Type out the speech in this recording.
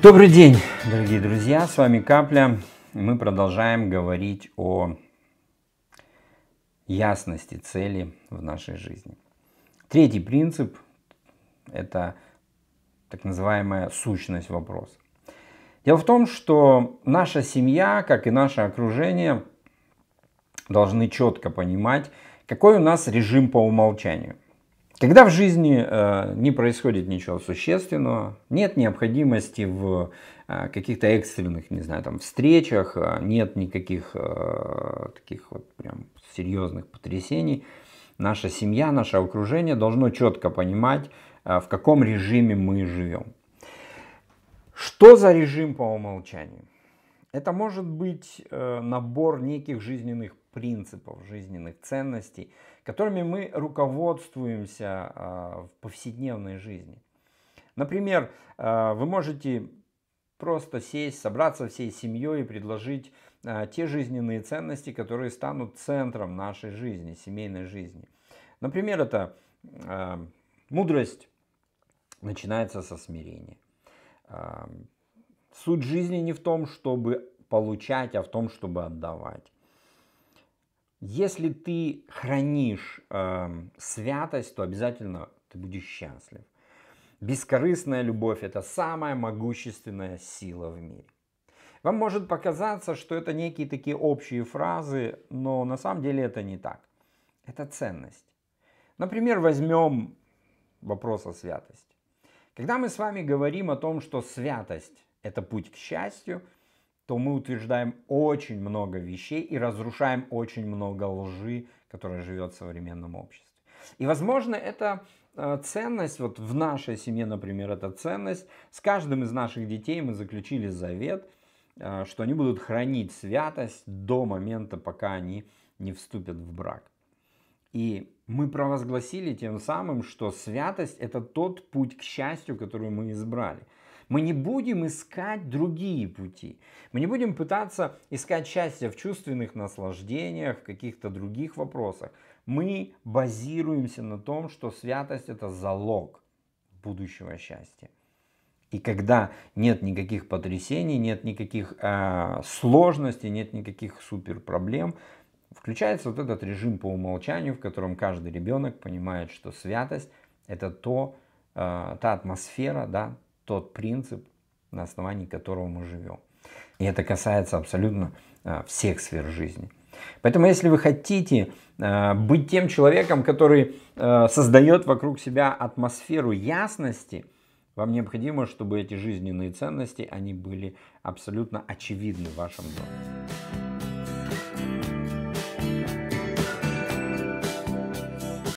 Добрый день, дорогие друзья, с вами Капля. Мы продолжаем говорить о ясности цели в нашей жизни. Третий принцип – это так называемая сущность вопроса. Дело в том, что наша семья, как и наше окружение, должны четко понимать, какой у нас режим по умолчанию – когда в жизни э, не происходит ничего существенного, нет необходимости в э, каких-то экстренных, не знаю, там встречах, э, нет никаких таких вот прям серьезных потрясений, наша семья, наше окружение должно четко понимать, в каком режиме мы живем. Что за режим по умолчанию? Это может быть э, набор неких жизненных принципов, жизненных ценностей, которыми мы руководствуемся а, в повседневной жизни. Например, а, вы можете просто сесть, собраться всей семьей и предложить а, те жизненные ценности, которые станут центром нашей жизни, семейной жизни. Например, это мудрость начинается со смирения Суть жизни не в том, чтобы получать, а в том, чтобы отдавать. Если ты хранишь э, святость, то обязательно ты будешь счастлив. Бескорыстная любовь – это самая могущественная сила в мире. Вам может показаться, что это некие такие общие фразы, но на самом деле это не так. Это ценность. Например, возьмем вопрос о святости. Когда мы с вами говорим о том, что святость это путь к счастью, то мы утверждаем очень много вещей и разрушаем очень много лжи, которая живет в современном обществе. И, возможно, это э, ценность, вот в нашей семье, например, эта ценность, с каждым из наших детей мы заключили завет, э, что они будут хранить святость до момента, пока они не вступят в брак. И мы провозгласили тем самым, что святость – это тот путь к счастью, который мы избрали – мы не будем искать другие пути. Мы не будем пытаться искать счастье в чувственных наслаждениях, в каких-то других вопросах. Мы базируемся на том, что святость это залог будущего счастья. И когда нет никаких потрясений, нет никаких э, сложностей, нет никаких супер проблем, включается вот этот режим по умолчанию, в котором каждый ребенок понимает, что святость это то, э, та атмосфера, да, тот принцип, на основании которого мы живем. И это касается абсолютно а, всех сфер жизни. Поэтому, если вы хотите а, быть тем человеком, который а, создает вокруг себя атмосферу ясности, вам необходимо, чтобы эти жизненные ценности, они были абсолютно очевидны в вашем доме.